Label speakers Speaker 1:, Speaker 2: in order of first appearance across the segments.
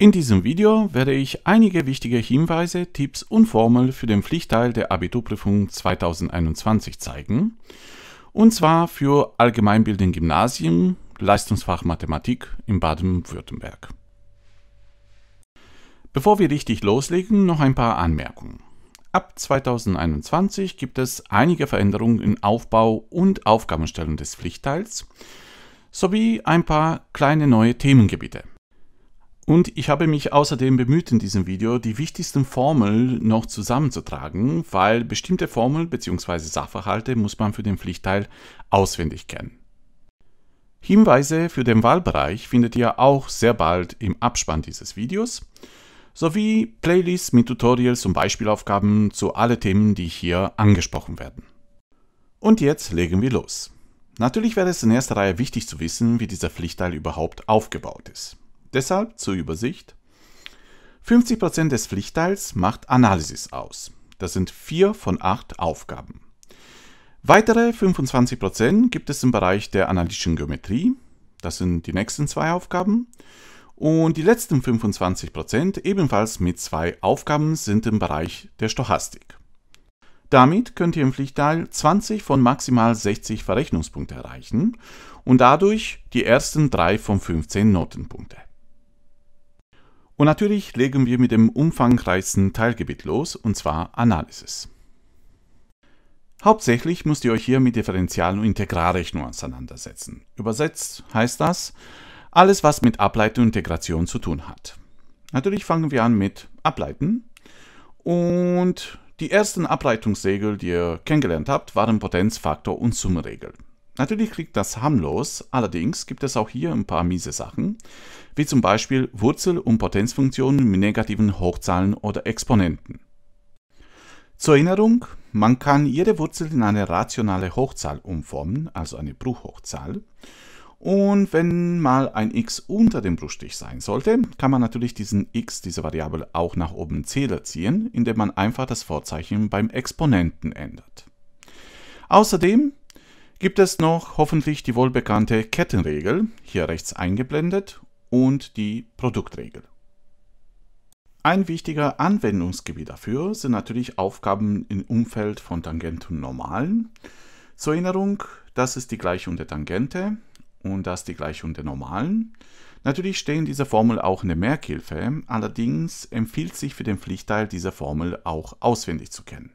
Speaker 1: In diesem Video werde ich einige wichtige Hinweise, Tipps und Formeln für den Pflichtteil der Abiturprüfung 2021 zeigen. Und zwar für Allgemeinbildung Gymnasium, Leistungsfach Mathematik in Baden-Württemberg. Bevor wir richtig loslegen, noch ein paar Anmerkungen. Ab 2021 gibt es einige Veränderungen im Aufbau und Aufgabenstellung des Pflichtteils sowie ein paar kleine neue Themengebiete. Und ich habe mich außerdem bemüht in diesem Video, die wichtigsten Formeln noch zusammenzutragen, weil bestimmte Formeln bzw. Sachverhalte muss man für den Pflichtteil auswendig kennen. Hinweise für den Wahlbereich findet ihr auch sehr bald im Abspann dieses Videos, sowie Playlists mit Tutorials und Beispielaufgaben zu allen Themen, die hier angesprochen werden. Und jetzt legen wir los. Natürlich wäre es in erster Reihe wichtig zu wissen, wie dieser Pflichtteil überhaupt aufgebaut ist. Deshalb zur Übersicht. 50% des Pflichtteils macht Analysis aus. Das sind 4 von 8 Aufgaben. Weitere 25% gibt es im Bereich der analytischen Geometrie. Das sind die nächsten zwei Aufgaben. Und die letzten 25% ebenfalls mit zwei Aufgaben sind im Bereich der Stochastik. Damit könnt ihr im Pflichtteil 20 von maximal 60 Verrechnungspunkte erreichen und dadurch die ersten drei von 15 Notenpunkte. Und natürlich legen wir mit dem umfangreichsten Teilgebiet los, und zwar Analysis. Hauptsächlich müsst ihr euch hier mit Differential- und Integralrechnung auseinandersetzen. Übersetzt heißt das alles, was mit Ableitung und Integration zu tun hat. Natürlich fangen wir an mit Ableiten. Und die ersten Ableitungsregeln, die ihr kennengelernt habt, waren Potenzfaktor und Summenregel. Natürlich klingt das harmlos, allerdings gibt es auch hier ein paar miese Sachen, wie zum Beispiel Wurzel- und Potenzfunktionen mit negativen Hochzahlen oder Exponenten. Zur Erinnerung, man kann jede Wurzel in eine rationale Hochzahl umformen, also eine Bruchhochzahl. Und wenn mal ein x unter dem Bruchstich sein sollte, kann man natürlich diesen x, diese Variable, auch nach oben Zähler ziehen, indem man einfach das Vorzeichen beim Exponenten ändert. Außerdem gibt es noch hoffentlich die wohlbekannte Kettenregel, hier rechts eingeblendet, und die Produktregel. Ein wichtiger Anwendungsgebiet dafür sind natürlich Aufgaben im Umfeld von Tangenten-Normalen. Zur Erinnerung, das ist die Gleichung der Tangente und das die Gleichung der Normalen. Natürlich stehen diese Formel auch in der Merkhilfe, allerdings empfiehlt sich für den Pflichtteil diese Formel auch auswendig zu kennen.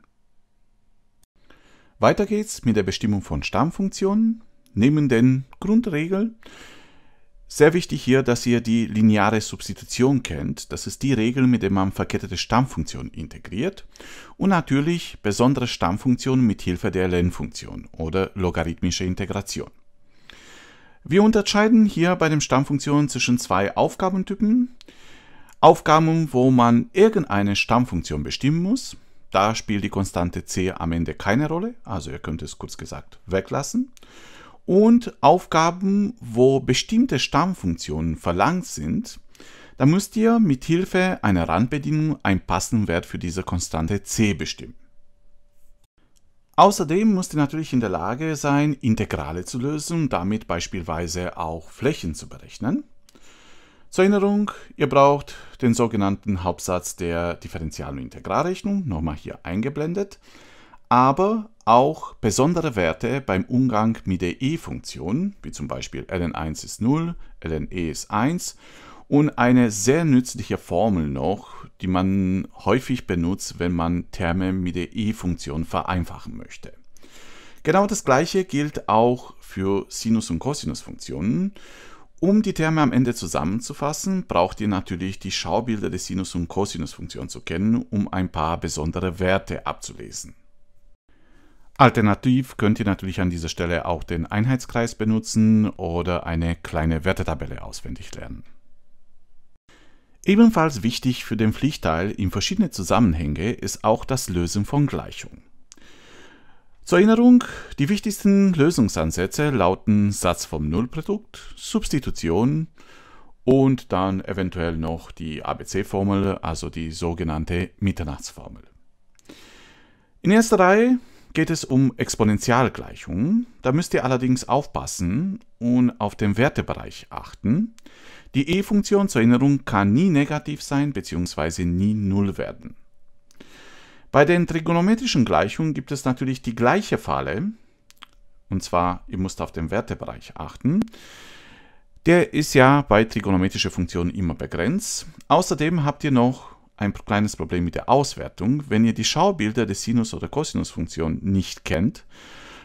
Speaker 1: Weiter geht's mit der Bestimmung von Stammfunktionen, neben den Grundregeln. Sehr wichtig hier, dass ihr die lineare Substitution kennt. Das ist die Regel, mit der man verkettete Stammfunktionen integriert. Und natürlich besondere Stammfunktionen mit Hilfe der len oder logarithmische Integration. Wir unterscheiden hier bei den Stammfunktionen zwischen zwei Aufgabentypen. Aufgaben, wo man irgendeine Stammfunktion bestimmen muss, da spielt die Konstante c am Ende keine Rolle, also ihr könnt es kurz gesagt weglassen. Und Aufgaben, wo bestimmte Stammfunktionen verlangt sind, da müsst ihr mit Hilfe einer Randbedingung einen passenden Wert für diese Konstante c bestimmen. Außerdem müsst ihr natürlich in der Lage sein, Integrale zu lösen und damit beispielsweise auch Flächen zu berechnen. Zur Erinnerung, ihr braucht den sogenannten Hauptsatz der Differential- und Integralrechnung, nochmal hier eingeblendet, aber auch besondere Werte beim Umgang mit der E-Funktion, wie zum Beispiel ln1 ist 0, lne ist 1 und eine sehr nützliche Formel noch, die man häufig benutzt, wenn man Terme mit der E-Funktion vereinfachen möchte. Genau das gleiche gilt auch für Sinus- und Cosinus-Funktionen um die Terme am Ende zusammenzufassen, braucht ihr natürlich die Schaubilder der Sinus- und Cosinus-Funktion zu kennen, um ein paar besondere Werte abzulesen. Alternativ könnt ihr natürlich an dieser Stelle auch den Einheitskreis benutzen oder eine kleine Wertetabelle auswendig lernen. Ebenfalls wichtig für den Pflichtteil in verschiedene Zusammenhänge ist auch das Lösen von Gleichungen. Zur Erinnerung, die wichtigsten Lösungsansätze lauten Satz vom Nullprodukt, Substitution und dann eventuell noch die ABC-Formel, also die sogenannte Mitternachtsformel. In erster Reihe geht es um Exponentialgleichungen. Da müsst ihr allerdings aufpassen und auf den Wertebereich achten. Die E-Funktion zur Erinnerung kann nie negativ sein bzw. nie null werden. Bei den trigonometrischen Gleichungen gibt es natürlich die gleiche Falle. Und zwar, ihr müsst auf den Wertebereich achten. Der ist ja bei trigonometrischen Funktionen immer begrenzt. Außerdem habt ihr noch ein kleines Problem mit der Auswertung. Wenn ihr die Schaubilder der Sinus- oder Cosinus-Funktion nicht kennt,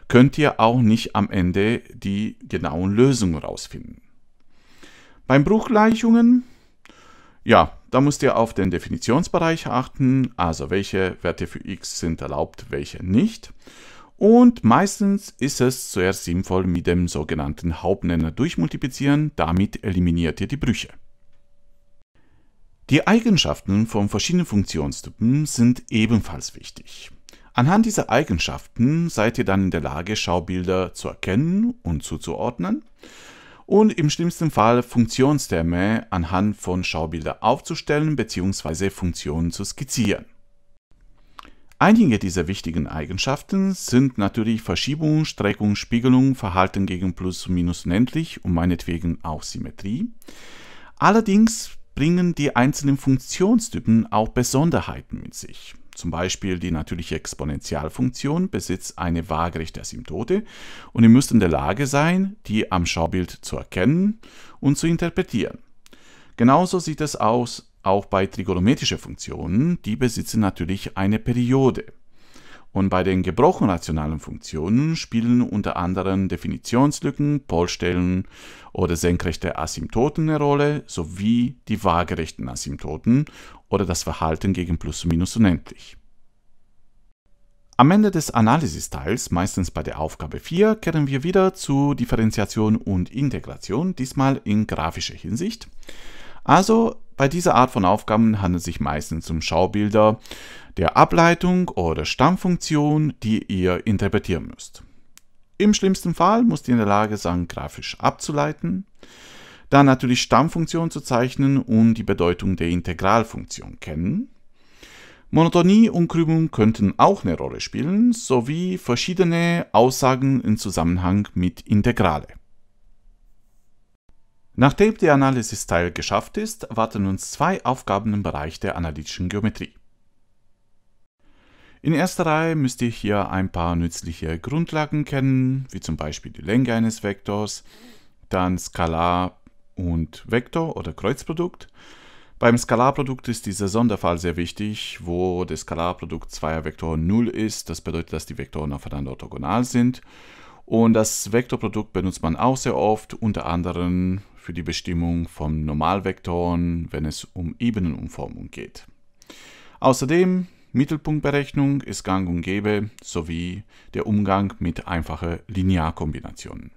Speaker 1: könnt ihr auch nicht am Ende die genauen Lösungen rausfinden. Beim Bruchgleichungen, ja, da müsst ihr auf den Definitionsbereich achten, also welche Werte für x sind erlaubt, welche nicht. Und meistens ist es zuerst sinnvoll, mit dem sogenannten Hauptnenner durchmultiplizieren, damit eliminiert ihr die Brüche. Die Eigenschaften von verschiedenen Funktionstypen sind ebenfalls wichtig. Anhand dieser Eigenschaften seid ihr dann in der Lage, Schaubilder zu erkennen und zuzuordnen und im schlimmsten Fall Funktionsterme anhand von Schaubilder aufzustellen bzw. Funktionen zu skizzieren. Einige dieser wichtigen Eigenschaften sind natürlich Verschiebung, Streckung, Spiegelung, Verhalten gegen Plus und Minus unendlich und meinetwegen auch Symmetrie. Allerdings bringen die einzelnen Funktionstypen auch Besonderheiten mit sich. Zum Beispiel die natürliche Exponentialfunktion besitzt eine waagrechte Asymptote und ihr müsst in der Lage sein, die am Schaubild zu erkennen und zu interpretieren. Genauso sieht es aus auch bei trigonometrischen Funktionen, die besitzen natürlich eine Periode. Und bei den gebrochen rationalen Funktionen spielen unter anderem Definitionslücken, Polstellen oder senkrechte Asymptoten eine Rolle, sowie die waagerechten Asymptoten oder das Verhalten gegen Plus, Minus unendlich. Am Ende des Analysisteils, meistens bei der Aufgabe 4, kehren wir wieder zu Differenziation und Integration, diesmal in grafischer Hinsicht. Also bei dieser Art von Aufgaben handelt es sich meistens um Schaubilder, der Ableitung oder Stammfunktion, die ihr interpretieren müsst. Im schlimmsten Fall müsst ihr in der Lage sein, grafisch abzuleiten, dann natürlich Stammfunktion zu zeichnen und die Bedeutung der Integralfunktion kennen. Monotonie und Krümmung könnten auch eine Rolle spielen, sowie verschiedene Aussagen im Zusammenhang mit Integrale. Nachdem der Analysis-Teil geschafft ist, warten uns zwei Aufgaben im Bereich der analytischen Geometrie. In erster Reihe müsst ihr hier ein paar nützliche Grundlagen kennen, wie zum Beispiel die Länge eines Vektors, dann Skalar und Vektor oder Kreuzprodukt. Beim Skalarprodukt ist dieser Sonderfall sehr wichtig, wo das Skalarprodukt zweier Vektoren 0 ist. Das bedeutet, dass die Vektoren aufeinander orthogonal sind. Und das Vektorprodukt benutzt man auch sehr oft, unter anderem für die Bestimmung von Normalvektoren, wenn es um Ebenenumformung geht. Außerdem Mittelpunktberechnung ist gang und gäbe sowie der Umgang mit einfachen Linearkombinationen.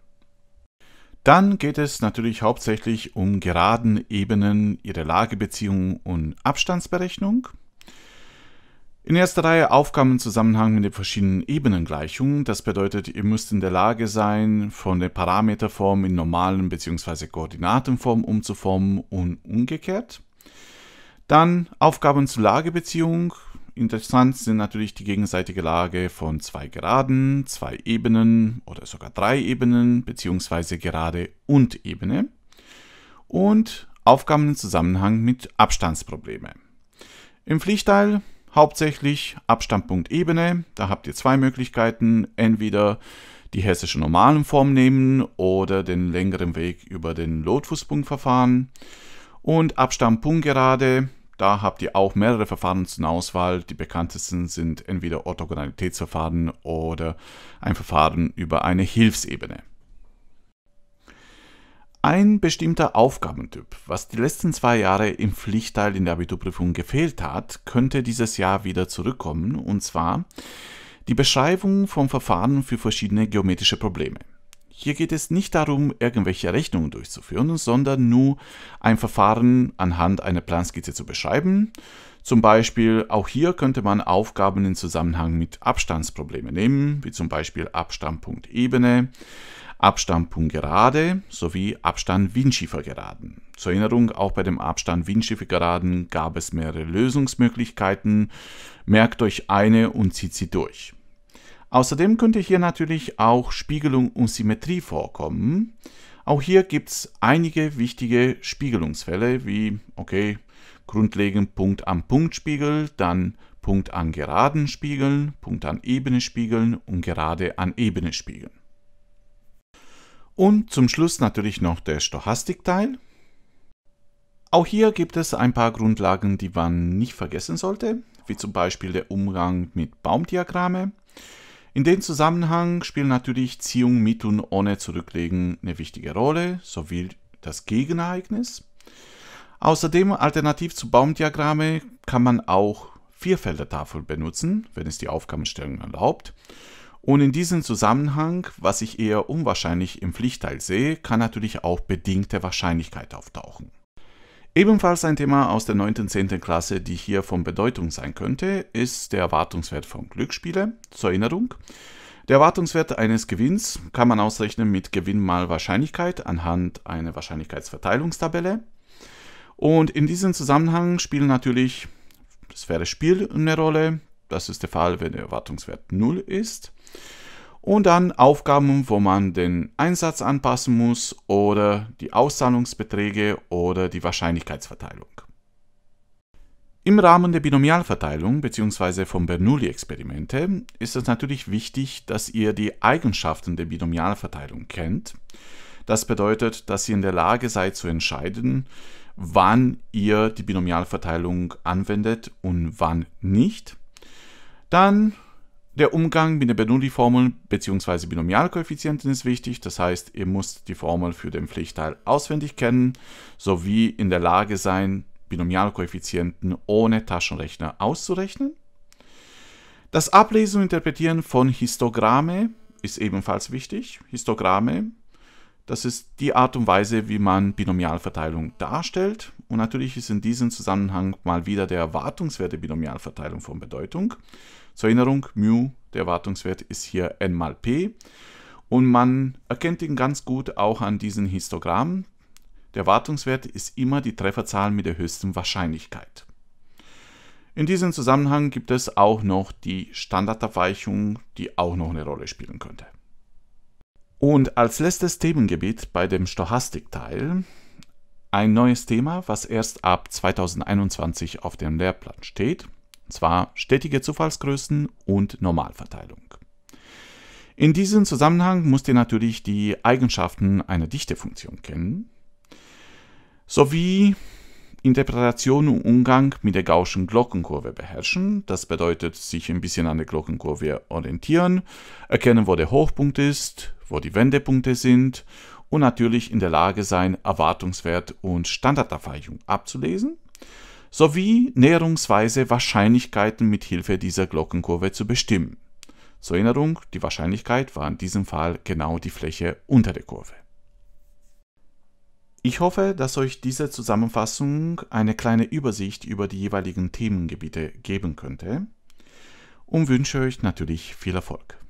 Speaker 1: Dann geht es natürlich hauptsächlich um geraden Ebenen, ihre Lagebeziehung und Abstandsberechnung. In erster Reihe Aufgaben im Zusammenhang mit den verschiedenen Ebenengleichungen. Das bedeutet, ihr müsst in der Lage sein, von der Parameterform in normalen bzw. Koordinatenform umzuformen und umgekehrt. Dann Aufgaben zur Lagebeziehung. Interessant sind natürlich die gegenseitige Lage von zwei Geraden, zwei Ebenen oder sogar drei Ebenen, beziehungsweise Gerade und Ebene. Und Aufgaben im Zusammenhang mit Abstandsprobleme. Im Pflichtteil hauptsächlich Abstandpunkt Ebene. Da habt ihr zwei Möglichkeiten. Entweder die hessische normalen Form nehmen oder den längeren Weg über den Lotfußpunktverfahren. Und Abstandpunkt gerade da habt ihr auch mehrere Verfahren zur Auswahl. Die bekanntesten sind entweder Orthogonalitätsverfahren oder ein Verfahren über eine Hilfsebene. Ein bestimmter Aufgabentyp, was die letzten zwei Jahre im Pflichtteil in der Abiturprüfung gefehlt hat, könnte dieses Jahr wieder zurückkommen, und zwar die Beschreibung von Verfahren für verschiedene geometrische Probleme. Hier geht es nicht darum, irgendwelche Rechnungen durchzuführen, sondern nur ein Verfahren anhand einer Planskizze zu beschreiben. Zum Beispiel auch hier könnte man Aufgaben in Zusammenhang mit Abstandsproblemen nehmen, wie zum Beispiel Abstandpunkt Ebene, Abstandpunkt Gerade sowie Abstand Windschiefergeraden. Zur Erinnerung, auch bei dem Abstand Windschiefergeraden gab es mehrere Lösungsmöglichkeiten. Merkt euch eine und zieht sie durch. Außerdem könnte hier natürlich auch Spiegelung und Symmetrie vorkommen. Auch hier gibt es einige wichtige Spiegelungsfälle, wie, okay, grundlegend Punkt am Punkt Spiegel, dann Punkt an geraden Spiegeln, Punkt an Ebene Spiegeln und gerade an Ebene Spiegeln. Und zum Schluss natürlich noch der Stochastikteil. Auch hier gibt es ein paar Grundlagen, die man nicht vergessen sollte, wie zum Beispiel der Umgang mit Baumdiagramme. In dem Zusammenhang spielen natürlich Ziehung mit und ohne Zurücklegen eine wichtige Rolle, sowie das Gegenereignis. Außerdem alternativ zu Baumdiagramme kann man auch Vierfeldertafeln benutzen, wenn es die Aufgabenstellung erlaubt. Und in diesem Zusammenhang, was ich eher unwahrscheinlich im Pflichtteil sehe, kann natürlich auch bedingte Wahrscheinlichkeit auftauchen. Ebenfalls ein Thema aus der 9. und 10. Klasse, die hier von Bedeutung sein könnte, ist der Erwartungswert von Glücksspielen. Zur Erinnerung. Der Erwartungswert eines Gewinns kann man ausrechnen mit Gewinn mal Wahrscheinlichkeit anhand einer Wahrscheinlichkeitsverteilungstabelle. Und in diesem Zusammenhang spielen natürlich das faire Spiel eine Rolle. Das ist der Fall, wenn der Erwartungswert 0 ist und dann Aufgaben, wo man den Einsatz anpassen muss oder die Auszahlungsbeträge oder die Wahrscheinlichkeitsverteilung. Im Rahmen der Binomialverteilung bzw. von Bernoulli-Experimente ist es natürlich wichtig, dass ihr die Eigenschaften der Binomialverteilung kennt. Das bedeutet, dass ihr in der Lage seid zu entscheiden, wann ihr die Binomialverteilung anwendet und wann nicht. Dann der Umgang mit den Bernoulli-Formeln bzw. Binomialkoeffizienten ist wichtig, das heißt, ihr müsst die Formel für den Pflichtteil auswendig kennen, sowie in der Lage sein, Binomialkoeffizienten ohne Taschenrechner auszurechnen. Das Ablesen und Interpretieren von Histogramme ist ebenfalls wichtig. Histogramme, das ist die Art und Weise, wie man Binomialverteilung darstellt. Und natürlich ist in diesem Zusammenhang mal wieder der Erwartungswert der Binomialverteilung von Bedeutung. Zur Erinnerung, μ, der Erwartungswert ist hier n mal p. Und man erkennt ihn ganz gut auch an diesen Histogrammen. Der Erwartungswert ist immer die Trefferzahl mit der höchsten Wahrscheinlichkeit. In diesem Zusammenhang gibt es auch noch die Standardabweichung, die auch noch eine Rolle spielen könnte. Und als letztes Themengebiet bei dem Stochastikteil ein neues Thema, was erst ab 2021 auf dem Lehrplan steht, zwar stetige Zufallsgrößen und Normalverteilung. In diesem Zusammenhang musst ihr natürlich die Eigenschaften einer Dichtefunktion kennen, sowie Interpretation und Umgang mit der Gausschen Glockenkurve beherrschen. Das bedeutet, sich ein bisschen an der Glockenkurve orientieren, erkennen, wo der Hochpunkt ist, wo die Wendepunkte sind und natürlich in der Lage sein, Erwartungswert und Standardabweichung abzulesen sowie näherungsweise Wahrscheinlichkeiten mit Hilfe dieser Glockenkurve zu bestimmen. Zur Erinnerung, die Wahrscheinlichkeit war in diesem Fall genau die Fläche unter der Kurve. Ich hoffe, dass euch diese Zusammenfassung eine kleine Übersicht über die jeweiligen Themengebiete geben könnte und wünsche euch natürlich viel Erfolg.